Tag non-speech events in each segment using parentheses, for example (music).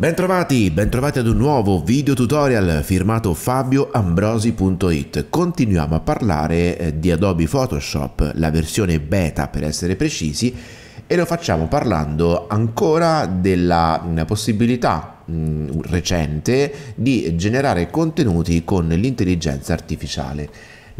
Bentrovati, bentrovati ad un nuovo video tutorial firmato fabioambrosi.it. Continuiamo a parlare eh, di Adobe Photoshop, la versione beta per essere precisi, e lo facciamo parlando ancora della mm, possibilità mh, mm, recente di generare contenuti con l'intelligenza artificiale.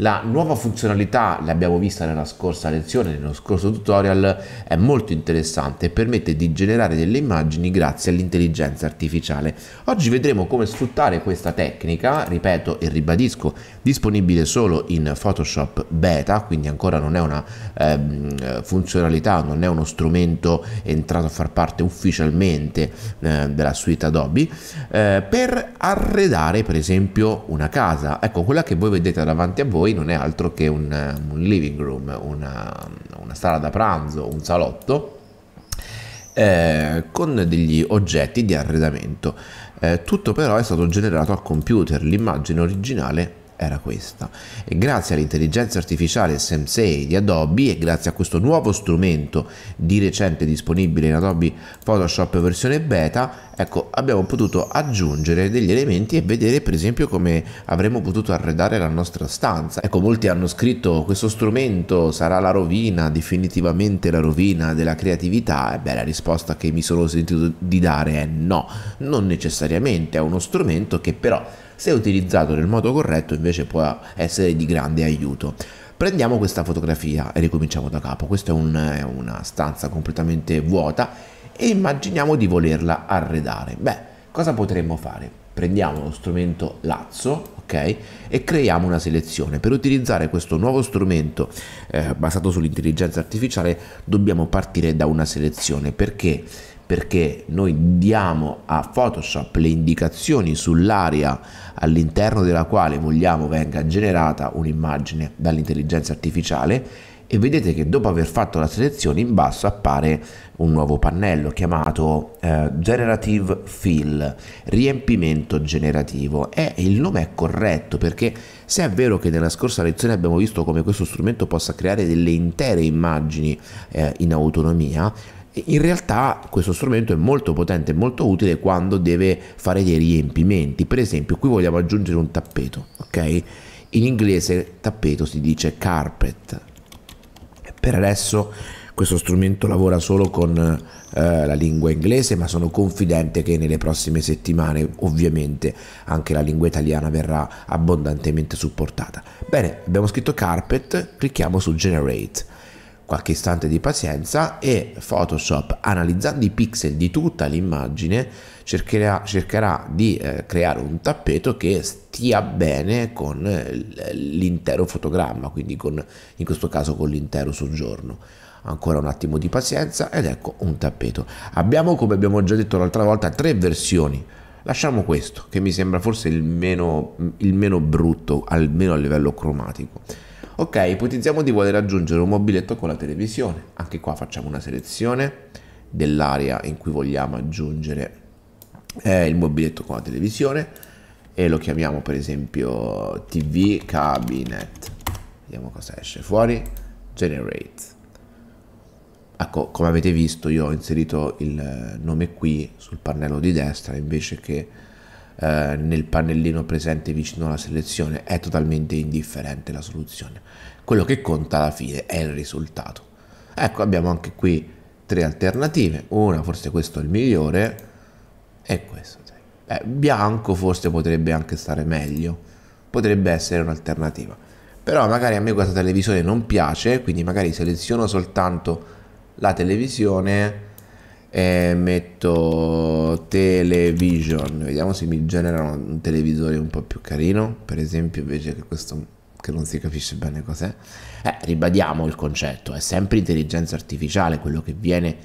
La nuova funzionalità, l'abbiamo vista nella scorsa lezione, nello scorso tutorial, è molto interessante e permette di generare delle immagini grazie all'intelligenza artificiale. Oggi vedremo come sfruttare questa tecnica, ripeto e ribadisco, disponibile solo in Photoshop beta, quindi ancora non è una eh, funzionalità, non è uno strumento entrato a far parte ufficialmente eh, della suite Adobe, eh, per arredare per esempio una casa. Ecco, quella che voi vedete davanti a voi poi non è altro che un, un living room, una, una sala da pranzo, un salotto eh, con degli oggetti di arredamento. Eh, tutto però è stato generato a computer, l'immagine originale era questa. E grazie all'intelligenza artificiale Sensei di Adobe e grazie a questo nuovo strumento di recente disponibile in Adobe Photoshop versione beta, ecco, abbiamo potuto aggiungere degli elementi e vedere per esempio come avremmo potuto arredare la nostra stanza. Ecco, molti hanno scritto questo strumento sarà la rovina, definitivamente la rovina della creatività. E beh, la risposta che mi sono sentito di dare è no, non necessariamente, è uno strumento che però se utilizzato nel modo corretto invece può essere di grande aiuto. Prendiamo questa fotografia e ricominciamo da capo, questa è, un, una stanza completamente vuota e immaginiamo di volerla arredare. Beh, cosa potremmo fare? prendiamo lo strumento lazzo ok e creiamo una selezione per utilizzare questo nuovo strumento eh, basato sull'intelligenza artificiale dobbiamo partire da una selezione perché perché noi diamo a Photoshop le indicazioni sull'area all'interno della quale vogliamo venga generata un'immagine dall'intelligenza artificiale e vedete che dopo aver fatto la selezione in basso appare un nuovo pannello chiamato eh, Generative Fill, riempimento generativo e il nome è corretto perché se è vero che nella scorsa lezione abbiamo visto come questo strumento possa creare delle intere immagini eh, in autonomia, in realtà questo strumento è molto potente e molto utile quando deve fare dei riempimenti. Per esempio, qui vogliamo aggiungere un tappeto, ok? In inglese tappeto si dice carpet. Per adesso questo strumento lavora solo con eh, la lingua inglese, ma sono confidente che nelle prossime settimane ovviamente anche la lingua italiana verrà abbondantemente supportata. Bene, abbiamo scritto carpet, clicchiamo su generate qualche istante di pazienza e Photoshop analizzando i pixel di tutta l'immagine cercherà, cercherà di eh, creare un tappeto che stia bene con eh, l'intero fotogramma, quindi con, in questo caso con l'intero soggiorno ancora un attimo di pazienza ed ecco un tappeto. Abbiamo, come abbiamo già detto l'altra volta, tre versioni. Lasciamo questo, che mi sembra forse il meno, il meno brutto, almeno a livello cromatico. Ok, ipotizziamo di voler aggiungere un mobiletto con la televisione. Anche qua facciamo una selezione dell'area in cui vogliamo aggiungere eh, il mobiletto con la televisione e lo chiamiamo per esempio TV Cabinet. Vediamo cosa esce fuori. Generate. Ecco, come avete visto io ho inserito il nome qui sul pannello di destra invece che eh, nel pannellino presente vicino alla selezione è totalmente indifferente la soluzione. Quello che conta alla fine è il risultato. Ecco, abbiamo anche qui tre alternative, una forse questo è il migliore e questo. Cioè, eh, bianco forse potrebbe anche stare meglio, potrebbe essere un'alternativa. Però magari a me questa televisione non piace, quindi magari seleziono soltanto la televisione e metto television vediamo se mi generano un televisore un po' più carino per esempio invece che questo che non si capisce bene cos'è eh, ribadiamo il concetto è sempre intelligenza artificiale quello che viene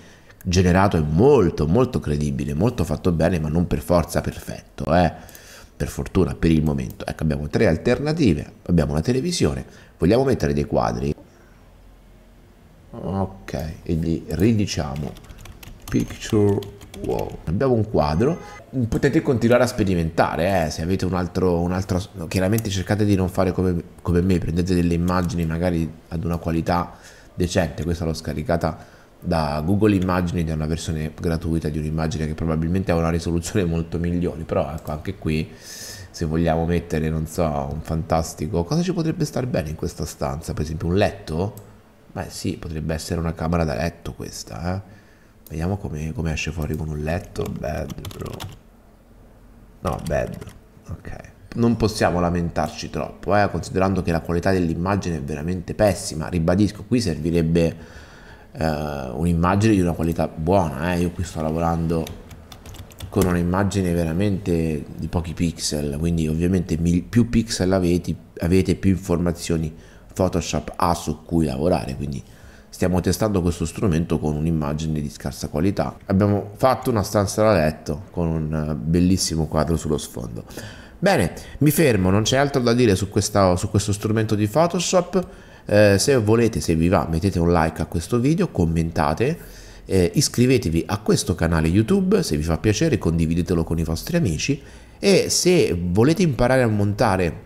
generato è molto molto credibile molto fatto bene ma non per forza perfetto eh. per fortuna per il momento ecco abbiamo tre alternative abbiamo una televisione vogliamo mettere dei quadri ok e gli ridiciamo Picture wall. abbiamo un quadro. Potete continuare a sperimentare, eh? se avete un altro, un altro... Chiaramente cercate di non fare come, come, me, prendete delle immagini magari ad una qualità decente. Questa l'ho scaricata da Google Immagini ed è una versione gratuita di un'immagine che probabilmente ha una risoluzione (laughs) molto migliore. Però ecco, anche qui, se vogliamo mettere, non so, un fantastico... Cosa ci potrebbe star bene in questa stanza? Per esempio un letto? Beh sì, potrebbe essere una camera da letto questa, eh? Vediamo come, come esce fuori con un letto. Bad, bro. No, bad. Ok. Non possiamo lamentarci troppo, eh, considerando che la qualità dell'immagine è veramente pessima. Ribadisco, qui servirebbe eh, un'immagine di una qualità buona. Eh. Io qui sto lavorando con un'immagine veramente di pochi pixel, quindi ovviamente più pixel avete, avete più informazioni Photoshop ha su cui lavorare, quindi stiamo testando questo strumento con un'immagine di scarsa qualità. Abbiamo fatto una stanza da letto con un eh, bellissimo quadro sullo sfondo. Bene, mi fermo, non c'è altro da dire su, questa, su questo strumento di Photoshop. Eh, se volete, se vi va, mettete un like a questo video, commentate, eh, iscrivetevi a questo canale YouTube, se vi fa piacere condividetelo con i vostri amici e se volete imparare a montare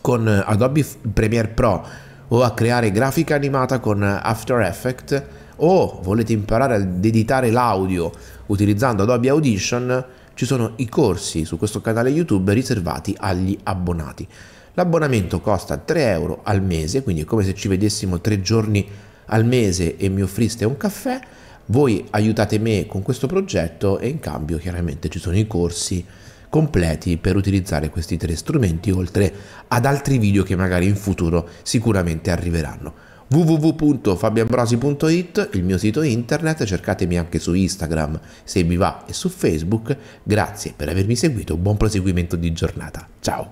con Adobe Premiere Pro o a creare grafica animata con After Effects o volete imparare ad editare l'audio utilizzando Adobe Audition, ci sono i corsi su questo canale YouTube riservati agli abbonati. L'abbonamento costa 3 euro al mese, quindi è come se ci vedessimo 3 giorni al mese e mi offriste un caffè. Voi aiutate me con questo progetto e in cambio chiaramente ci sono i corsi completi per utilizzare questi tre strumenti oltre ad altri video che magari in futuro sicuramente arriveranno www.fabioambrosi.it, il mio sito internet, cercatemi anche su Instagram se vi va e su Facebook. Grazie per avermi seguito, buon proseguimento di giornata. Ciao!